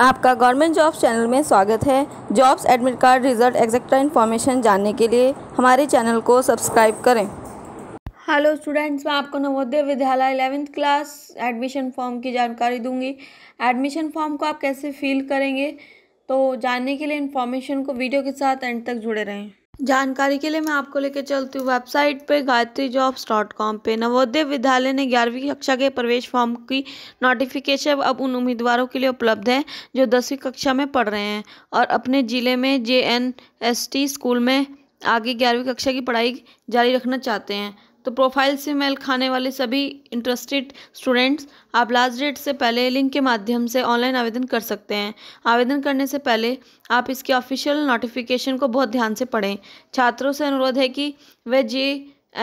आपका government jobs channel में स्वागत है jobs admit card result etcetera information जानने के लिए हमारे चैनल को सब्सक्राइब करें हेलो स्टूडेंट्स मैं आपको नवोदय विद्यालय एलेवेंथ क्लास एडमिशन फॉर्म की जानकारी दूंगी एडमिशन फॉर्म को आप कैसे फिल करेंगे तो जानने के लिए इन्फॉर्मेशन को वीडियो के साथ एंड तक जुड़े रहें जानकारी के लिए मैं आपको लेकर चलती हूँ वेबसाइट पे गायत्री जॉब्स डॉट कॉम पर नवोदय विद्यालय ने ग्यारहवीं कक्षा के प्रवेश फॉर्म की नोटिफिकेशन अब उन उम्मीदवारों के लिए उपलब्ध है जो दसवीं कक्षा में पढ़ रहे हैं और अपने ज़िले में J N S T school में आगे ग्यारहवीं कक्षा की पढ़ाई जारी रखना चाहते हैं तो प्रोफाइल से मेल खाने वाले सभी इंटरेस्टेड स्टूडेंट्स आप लास्ट डेट से पहले लिंक के माध्यम से ऑनलाइन आवेदन कर सकते हैं आवेदन करने से पहले आप इसके ऑफिशियल नोटिफिकेशन को बहुत ध्यान से पढ़ें छात्रों से अनुरोध है कि वे J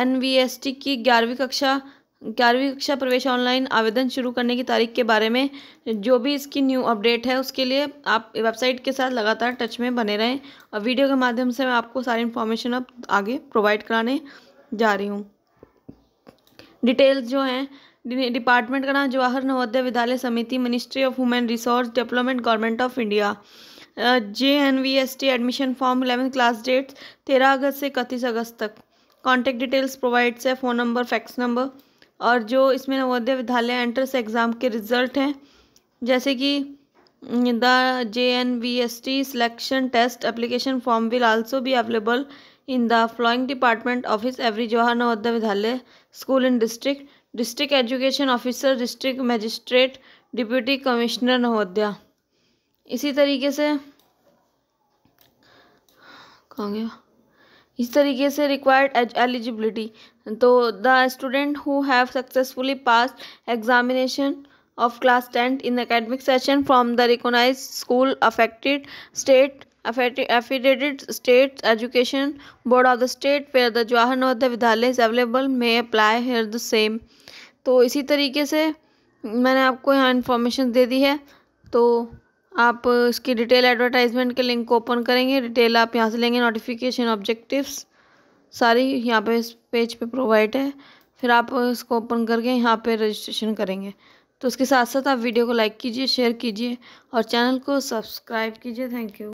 N V S T की ग्यारहवीं कक्षा ग्यारहवीं कक्षा प्रवेश ऑनलाइन आवेदन शुरू करने की तारीख के बारे में जो भी इसकी न्यू अपडेट है उसके लिए आप वेबसाइट के साथ लगातार टच में बने रहें और वीडियो के माध्यम से मैं आपको सारी इन्फॉर्मेशन अब आगे प्रोवाइड कराने जा रही हूँ डिटेल्स जो हैं डिपार्टमेंट का नाम Jawahar Navodaya Vidyalaya Samiti ministry of women resource development government of India J N V S T admission form eleven class dates तेरह अगस्त से इकतीस अगस्त तक कॉन्टैक्ट डिटेल्स प्रोवाइड्स है फ़ोन नंबर फैक्स नंबर और जो इसमें नवोदय विद्यालय एंट्रेंस एग्ज़ाम के रिजल्ट हैं जैसे कि the J N V S T selection test application form will also be available in the following department office every Jawahar Navodaya Vidyalaya school in district district education officer district magistrate deputy commissioner Navodaya इसी तरीके से कहेंगे इस तरीके से required eligibility to the student who have successfully pass examination of class tenth in academic session from the recognise school affected state affiliated state education board of the state where the Jawahar Navodaya Vidyalaya is available may apply here the same तो इसी तरीके से मैंने आपको यहाँ information दे दी है तो आप इसकी डिटेल एडवर्टाइजमेंट के लिंक को ओपन करेंगे डिटेल आप यहाँ से लेंगे नोटिफिकेशन ऑब्जेक्टिव्स सारी यहाँ पे इस पेज पे प्रोवाइड है फिर आप इसको ओपन करके यहाँ पे रजिस्ट्रेशन करेंगे तो उसके साथ साथ आप वीडियो को लाइक कीजिए शेयर कीजिए और चैनल को सब्सक्राइब कीजिए थैंक यू